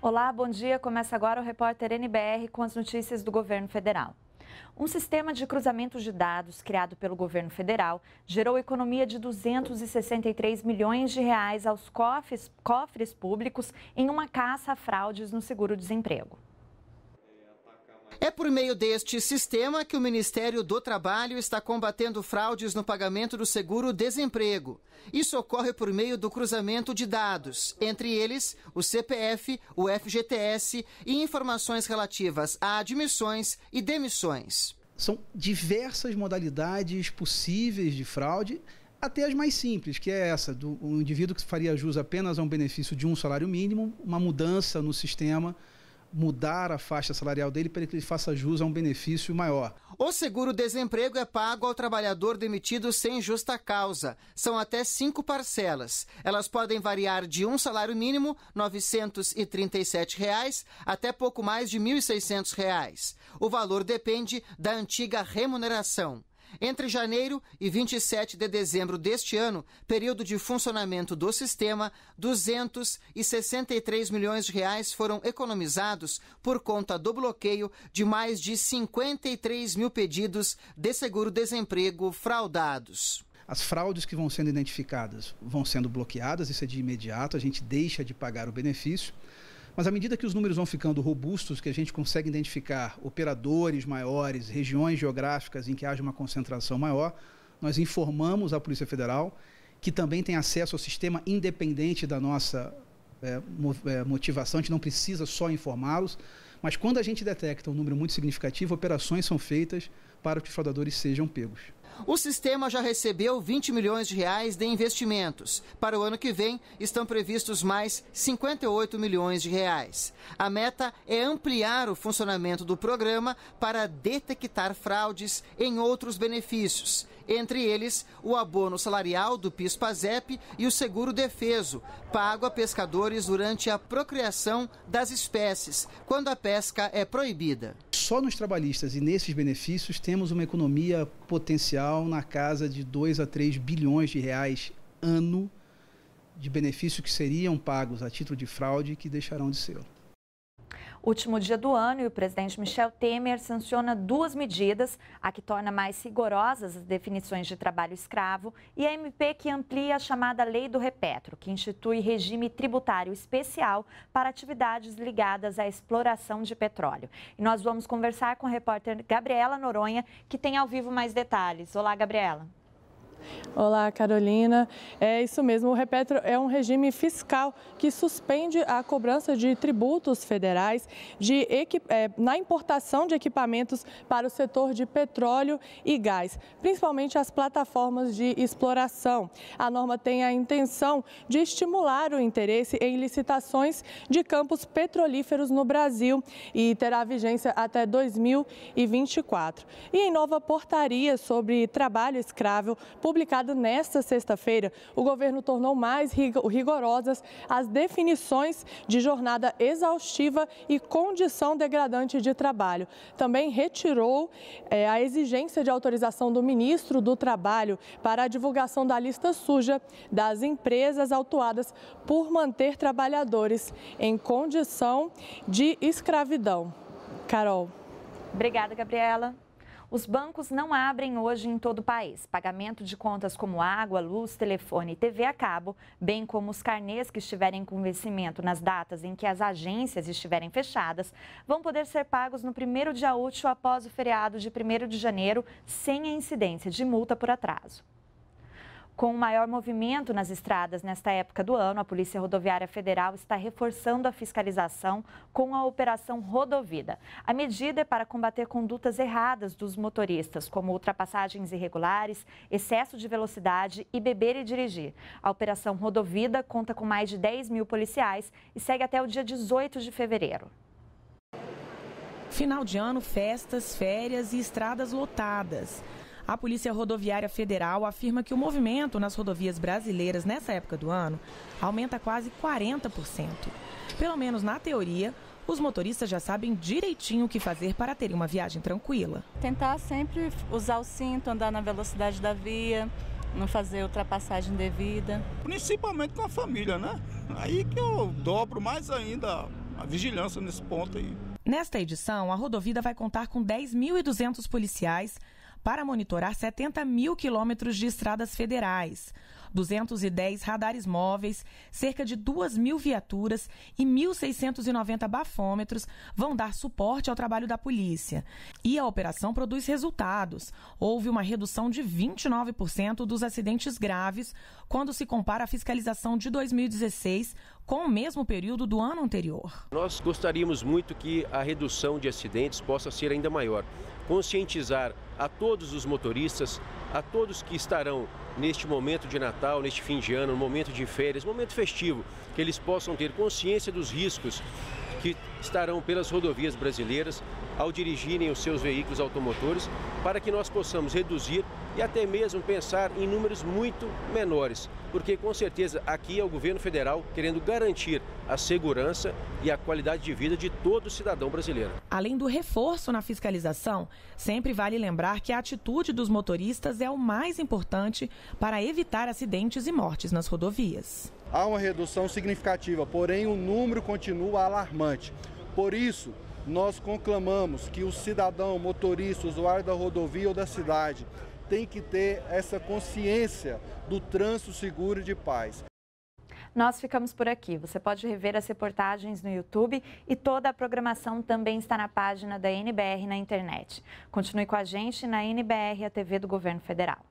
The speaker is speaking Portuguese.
Olá, bom dia. Começa agora o repórter NBR com as notícias do governo federal. Um sistema de cruzamento de dados criado pelo governo federal gerou economia de 263 milhões de reais aos cofres, cofres públicos em uma caça a fraudes no seguro-desemprego. É por meio deste sistema que o Ministério do Trabalho está combatendo fraudes no pagamento do seguro-desemprego. Isso ocorre por meio do cruzamento de dados, entre eles o CPF, o FGTS e informações relativas a admissões e demissões. São diversas modalidades possíveis de fraude até as mais simples, que é essa, do um indivíduo que faria jus apenas a um benefício de um salário mínimo, uma mudança no sistema mudar a faixa salarial dele para que ele faça jus a um benefício maior. O seguro-desemprego é pago ao trabalhador demitido sem justa causa. São até cinco parcelas. Elas podem variar de um salário mínimo, R$ 937, reais, até pouco mais de R$ 1.600. Reais. O valor depende da antiga remuneração. Entre janeiro e 27 de dezembro deste ano, período de funcionamento do sistema, 263 milhões de reais foram economizados por conta do bloqueio de mais de 53 mil pedidos de seguro-desemprego fraudados. As fraudes que vão sendo identificadas vão sendo bloqueadas, isso é de imediato, a gente deixa de pagar o benefício. Mas à medida que os números vão ficando robustos, que a gente consegue identificar operadores maiores, regiões geográficas em que haja uma concentração maior, nós informamos a Polícia Federal, que também tem acesso ao sistema independente da nossa é, é, motivação, a gente não precisa só informá-los, mas quando a gente detecta um número muito significativo, operações são feitas para que os fraudadores sejam pegos. O sistema já recebeu 20 milhões de reais de investimentos. Para o ano que vem, estão previstos mais 58 milhões de reais. A meta é ampliar o funcionamento do programa para detectar fraudes em outros benefícios, entre eles o abono salarial do PIS/PASEP e o seguro defeso, pago a pescadores durante a procriação das espécies, quando a pesca é proibida só nos trabalhistas e nesses benefícios temos uma economia potencial na casa de 2 a 3 bilhões de reais ano de benefícios que seriam pagos a título de fraude que deixarão de ser. Último dia do ano e o presidente Michel Temer sanciona duas medidas, a que torna mais rigorosas as definições de trabalho escravo e a MP que amplia a chamada Lei do Repetro, que institui regime tributário especial para atividades ligadas à exploração de petróleo. E nós vamos conversar com a repórter Gabriela Noronha, que tem ao vivo mais detalhes. Olá, Gabriela. Olá, Carolina. É isso mesmo, o Repetro é um regime fiscal que suspende a cobrança de tributos federais de, é, na importação de equipamentos para o setor de petróleo e gás, principalmente as plataformas de exploração. A norma tem a intenção de estimular o interesse em licitações de campos petrolíferos no Brasil e terá vigência até 2024. E em nova portaria sobre trabalho escravo, publicado nesta sexta-feira, o governo tornou mais rigorosas as definições de jornada exaustiva e condição degradante de trabalho. Também retirou é, a exigência de autorização do ministro do Trabalho para a divulgação da lista suja das empresas autuadas por manter trabalhadores em condição de escravidão. Carol. Obrigada, Gabriela. Os bancos não abrem hoje em todo o país. Pagamento de contas como água, luz, telefone e TV a cabo, bem como os carnês que estiverem com vencimento nas datas em que as agências estiverem fechadas, vão poder ser pagos no primeiro dia útil após o feriado de 1 de janeiro, sem a incidência de multa por atraso. Com o maior movimento nas estradas nesta época do ano, a Polícia Rodoviária Federal está reforçando a fiscalização com a Operação Rodovida. A medida é para combater condutas erradas dos motoristas, como ultrapassagens irregulares, excesso de velocidade e beber e dirigir. A Operação Rodovida conta com mais de 10 mil policiais e segue até o dia 18 de fevereiro. Final de ano, festas, férias e estradas lotadas. A Polícia Rodoviária Federal afirma que o movimento nas rodovias brasileiras nessa época do ano aumenta quase 40%. Pelo menos na teoria, os motoristas já sabem direitinho o que fazer para terem uma viagem tranquila. Tentar sempre usar o cinto, andar na velocidade da via, não fazer ultrapassagem devida. Principalmente com a família, né? Aí que eu dobro mais ainda a vigilância nesse ponto aí. Nesta edição, a rodovia vai contar com 10.200 policiais para monitorar 70 mil quilômetros de estradas federais. 210 radares móveis, cerca de 2 mil viaturas e 1.690 bafômetros vão dar suporte ao trabalho da polícia. E a operação produz resultados. Houve uma redução de 29% dos acidentes graves quando se compara a fiscalização de 2016 com o mesmo período do ano anterior. Nós gostaríamos muito que a redução de acidentes possa ser ainda maior. Conscientizar a todos os motoristas, a todos que estarão neste momento de Natal Natal, neste fim de ano, no momento de férias, momento festivo, que eles possam ter consciência dos riscos que estarão pelas rodovias brasileiras ao dirigirem os seus veículos automotores, para que nós possamos reduzir e até mesmo pensar em números muito menores, porque com certeza aqui é o governo federal querendo garantir a segurança e a qualidade de vida de todo cidadão brasileiro. Além do reforço na fiscalização, sempre vale lembrar que a atitude dos motoristas é o mais importante para evitar acidentes e mortes nas rodovias há uma redução significativa, porém o número continua alarmante. Por isso, nós conclamamos que o cidadão, motorista, usuário da rodovia ou da cidade tem que ter essa consciência do trânsito seguro e de paz. Nós ficamos por aqui. Você pode rever as reportagens no YouTube e toda a programação também está na página da NBR na internet. Continue com a gente na NBR, a TV do Governo Federal.